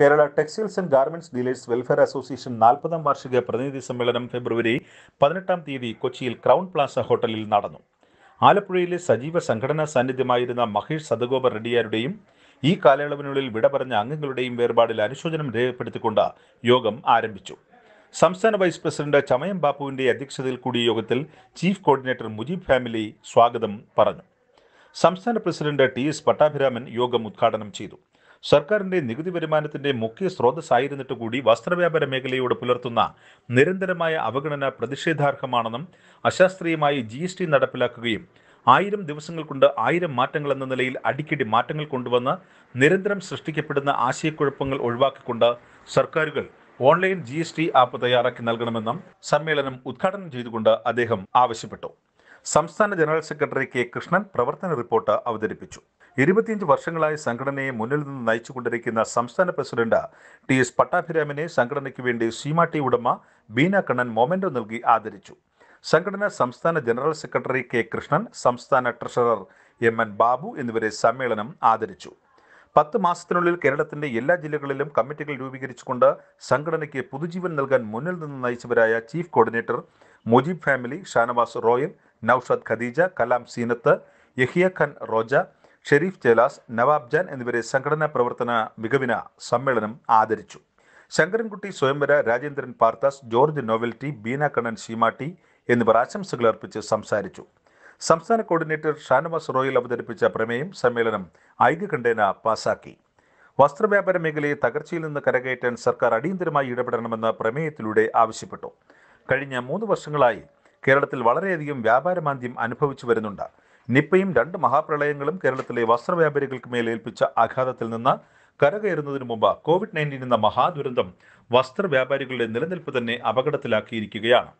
Kerala textiles and garments dealers welfare association നാൽപ്പതാം വാർഷിക പ്രതിനിധി സമ്മേളനം ഫെബ്രുവരി പതിനെട്ടാം തീയതി കൊച്ചിയിൽ ക്രൗൺ പ്ലാസ ഹോട്ടലിൽ നടന്നു ആലപ്പുഴയിലെ സജീവ സംഘടനാ സാന്നിധ്യമായിരുന്ന മഹേഷ് സദഗോപ റെഡ്ഡിയാരുടെയും ഈ കാലയളവിനുള്ളിൽ വിട പറഞ്ഞ അംഗങ്ങളുടെയും വേർപാടിൽ അനുശോചനം രേഖപ്പെടുത്തിക്കൊണ്ട് യോഗം ആരംഭിച്ചു സംസ്ഥാന വൈസ് പ്രസിഡന്റ് ചമയം ബാപ്പുവിന്റെ അധ്യക്ഷതയിൽ കൂടിയ യോഗത്തിൽ ചീഫ് കോർഡിനേറ്റർ മുജീബ് ഫാമിലി സ്വാഗതം പറഞ്ഞു സംസ്ഥാന പ്രസിഡന്റ് ടി എസ് പട്ടാഭിരാമൻ യോഗം ഉദ്ഘാടനം ചെയ്തു സർക്കാരിന്റെ നികുതി വരുമാനത്തിന്റെ മുഖ്യ സ്രോതസ്സായിരുന്നിട്ട് കൂടി വസ്ത്രവ്യാപാര മേഖലയോട് പുലർത്തുന്ന നിരന്തരമായ അവഗണന പ്രതിഷേധാർഹമാണെന്നും അശാസ്ത്രീയമായി ജി എസ് ടി നടപ്പിലാക്കുകയും ആയിരം ദിവസങ്ങൾ കൊണ്ട് ആയിരം മാറ്റങ്ങൾ എന്ന നിലയിൽ അടിക്കടി മാറ്റങ്ങൾ കൊണ്ടുവന്ന് നിരന്തരം സൃഷ്ടിക്കപ്പെടുന്ന ആശയക്കുഴപ്പങ്ങൾ ഒഴിവാക്കിക്കൊണ്ട് സർക്കാരുകൾ online G S T app തയ്യാറാക്കി നൽകണമെന്നും സമ്മേളനം ഉദ്ഘാടനം ചെയ്തുകൊണ്ട് അദ്ദേഹം ആവശ്യപ്പെട്ടു സംസ്ഥാന ജനറൽ സെക്രട്ടറി കെ കൃഷ്ണൻ പ്രവർത്തന റിപ്പോർട്ട് അവതരിപ്പിച്ചു ഇരുപത്തിയഞ്ച് വർഷങ്ങളായി സംഘടനയെ മുന്നിൽ നിന്ന് നയിച്ചുകൊണ്ടിരിക്കുന്ന സംസ്ഥാന പ്രസിഡന്റ് ടി എസ് പട്ടാഭിരാമിനെ സംഘടനയ്ക്ക് വേണ്ടി സീമാ ടി ഉടമ ബീന കണ്ണൻ മൊമെന്റോ നൽകി ആദരിച്ചു സംഘടന സംസ്ഥാന ജനറൽ സെക്രട്ടറി കെ കൃഷ്ണൻ സംസ്ഥാന ട്രഷറർ എം എൻ ബാബു എന്നിവരെ സമ്മേളനം ആദരിച്ചു പത്ത് മാസത്തിനുള്ളിൽ കേരളത്തിന്റെ എല്ലാ ജില്ലകളിലും കമ്മിറ്റികൾ രൂപീകരിച്ചുകൊണ്ട് സംഘടനയ്ക്ക് പുതുജീവൻ നൽകാൻ മുന്നിൽ നിന്ന് നയിച്ചവരായ chief coordinator Mujeeb Family Shanavas Royal Naushad Khadeeja Kalam Seenath Yahiya Khan Roja Shareef Jalas Nawab Jan എന്നിവരെ സംഘടനാ പ്രവർത്തന മികവിന സമ്മേളനം ആദരിച്ചു ശങ്കരൻകുട്ടി സ്വയംവര രാജേന്ദ്രൻ പാർത്താസ് ജോർജ് നോവൽറ്റി ബീന കണ്ണൻ ശീമാട്ടി എന്നിവർ ആശംസകൾ അർപ്പിച്ച് സംസാരിച്ചു സംസ്ഥാന കോർഡിനേറ്റർ ഷാനവാസ് റോയൽ അവതരിപ്പിച്ച പ്രമേയം സമ്മേളനം ഐക്യകണ്ഠേന പാസാക്കി വസ്ത്രവ്യാപാര മേഖലയെ തകർച്ചയിൽ നിന്ന് കരകയറ്റാൻ സർക്കാർ അടിയന്തരമായി ഇടപെടണമെന്ന് പ്രമേയത്തിലൂടെ ആവശ്യപ്പെട്ടു കഴിഞ്ഞ മൂന്ന് വർഷങ്ങളായി കേരളത്തിൽ വളരെയധികം വ്യാപാരമാന്ദ്യം അനുഭവിച്ചു വരുന്നുണ്ട് നിപ്പയും രണ്ട് മഹാപ്രളയങ്ങളും കേരളത്തിലെ വസ്ത്രവ്യാപാരികൾക്ക് മേൽ ഏൽപ്പിച്ച ആഘാതത്തിൽ നിന്ന് കരകയറുന്നതിന് മുമ്പ് കോവിഡ് നയൻറ്റീൻ എന്ന മഹാദുരന്തം വസ്ത്രവ്യാപാരികളുടെ നിലനിൽപ്പ് തന്നെ അപകടത്തിലാക്കിയിരിക്കുകയാണ്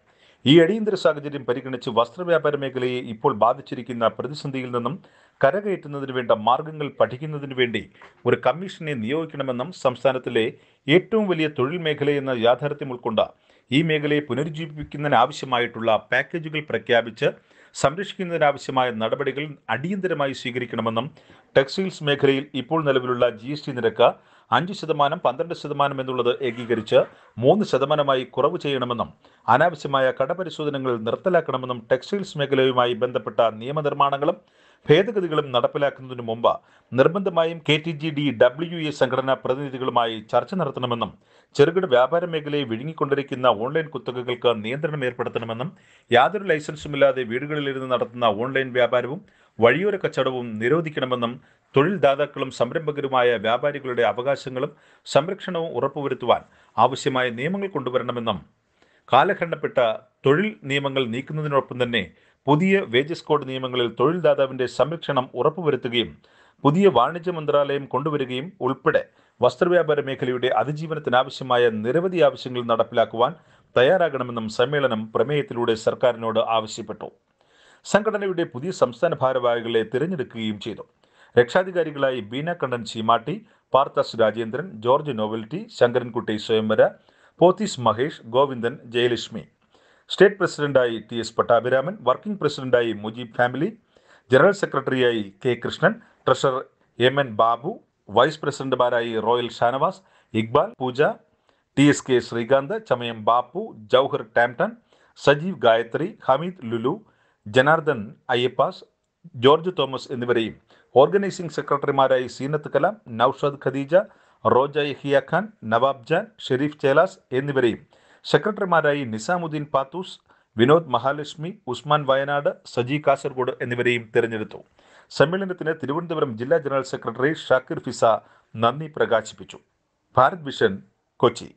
ഈ അടിയന്തര സാഹചര്യം പരിഗണിച്ച് വസ്ത്രവ്യാപാര മേഖലയെ ഇപ്പോൾ ബാധിച്ചിരിക്കുന്ന പ്രതിസന്ധിയിൽ നിന്നും കരകയറ്റുന്നതിന് വേണ്ട മാർഗങ്ങൾ പഠിക്കുന്നതിനു വേണ്ടി ഒരു കമ്മീഷനെ നിയോഗിക്കണമെന്നും സംസ്ഥാനത്തിലെ ഏറ്റവും വലിയ തൊഴിൽ മേഖലയെന്ന യാഥാർത്ഥ്യം ഉൾക്കൊണ്ട് ഈ മേഖലയെ പുനരുജ്ജീവിപ്പിക്കുന്നതിനാവശ്യമായിട്ടുള്ള പാക്കേജുകൾ പ്രഖ്യാപിച്ച് സംരക്ഷിക്കുന്നതിനാവശ്യമായ നടപടികൾ അടിയന്തരമായി സ്വീകരിക്കണമെന്നും ടെക്സ്റ്റൈൽസ് മേഖലയിൽ ഇപ്പോൾ നിലവിലുള്ള ജി എസ് ടി നിരക്ക് അഞ്ച് ശതമാനം പന്ത്രണ്ട് ശതമാനം എന്നുള്ളത് ഏകീകരിച്ച് മൂന്ന് ശതമാനമായി കുറവ് ചെയ്യണമെന്നും അനാവശ്യമായ കടപരിശോധനകൾ നിർത്തലാക്കണമെന്നും ടെക്സ്റ്റൈൽസ് മേഖലയുമായി ബന്ധപ്പെട്ട നിയമനിർമ്മാണങ്ങളും ഭേദഗതികളും നടപ്പിലാക്കുന്നതിനു മുമ്പ് നിർബന്ധമായും K T G D W A സംഘടനാ പ്രതിനിധികളുമായി ചർച്ച നടത്തണമെന്നും ചെറുകിട വ്യാപാര മേഖലയെ വിഴുങ്ങിക്കൊണ്ടിരിക്കുന്ന ഓൺലൈൻ കുത്തകകൾക്ക് നിയന്ത്രണം ഏർപ്പെടുത്തണമെന്നും യാതൊരു ലൈസൻസുമില്ലാതെ വീടുകളിലിരുന്ന് നടത്തുന്ന ഓൺലൈൻ വ്യാപാരവും വഴിയോര കച്ചവടവും നിരോധിക്കണമെന്നും തൊഴിൽദാതാക്കളും സംരംഭകരുമായ വ്യാപാരികളുടെ അവകാശങ്ങളും സംരക്ഷണവും ഉറപ്പുവരുത്തുവാൻ ആവശ്യമായ നിയമങ്ങൾ കൊണ്ടുവരണമെന്നും കാലഹരണപ്പെട്ട തൊഴിൽ നിയമങ്ങൾ നീക്കുന്നതിനൊപ്പം തന്നെ പുതിയ വേജസ് കോഡ് നിയമങ്ങളിൽ തൊഴിൽദാതാവിന്റെ സംരക്ഷണം ഉറപ്പുവരുത്തുകയും പുതിയ വാണിജ്യ മന്ത്രാലയം കൊണ്ടുവരികയും ഉൾപ്പെടെ വസ്ത്രവ്യാപാര മേഖലയുടെ അതിജീവനത്തിനാവശ്യമായ നിരവധി ആവശ്യങ്ങൾ നടപ്പിലാക്കുവാൻ തയ്യാറാകണമെന്നും സമ്മേളനം പ്രമേയത്തിലൂടെ സർക്കാരിനോട് ആവശ്യപ്പെട്ടു സംഘടനയുടെ പുതിയ സംസ്ഥാന ഭാരവാഹികളെ തിരഞ്ഞെടുക്കുകയും ചെയ്തു രക്ഷാധികാരികളായി Beena Kandan Cheematti Parthas Rajendran George Novelty Sankarankutty Swayamvara Pothys Mahesh Govindan Jayalakshmi state president ആയി T S Pattabhiraman working president ആയി മുജീബ് ഫ্যামിലി ജനറൽ സെക്രട്ടറി ആയി K Krishnan treasurer Emman Babu vice president ആയി Royal Shanavas Iqbal Pooja T S K Sreegandha Chamayan Babu Jouhar Tamtan Sajeev Gayatri Khamith Lulu Janardhan Ayyappas George Thomas എന്നിവരെ ഓർഗ ナイ സിങ് സെക്രട്ടറിമാരായി സീനത്ത് കലം നൗഷാദ് ഖദീജ റോജൈ ഹിയാഖാൻ നവാബ് ജാൻ ഷരീഫ് ചേലാസ് എന്നിവരെ സെക്രട്ടറിമാരായി നിസാമുദ്ദീൻ പാത്തൂസ് വിനോദ് മഹാലക്ഷ്മി ഉസ്മാൻ വയനാട് സജി കാസർഗോഡ് എന്നിവരെയും തിരഞ്ഞെടുത്തു സമ്മേളനത്തിന് തിരുവനന്തപുരം ജില്ലാ ജനറൽ സെക്രട്ടറി ഷാക്കിർ ഫിസ നന്ദി പ്രകാശിപ്പിച്ചു ഭാരത് വിഷൻ കൊച്ചി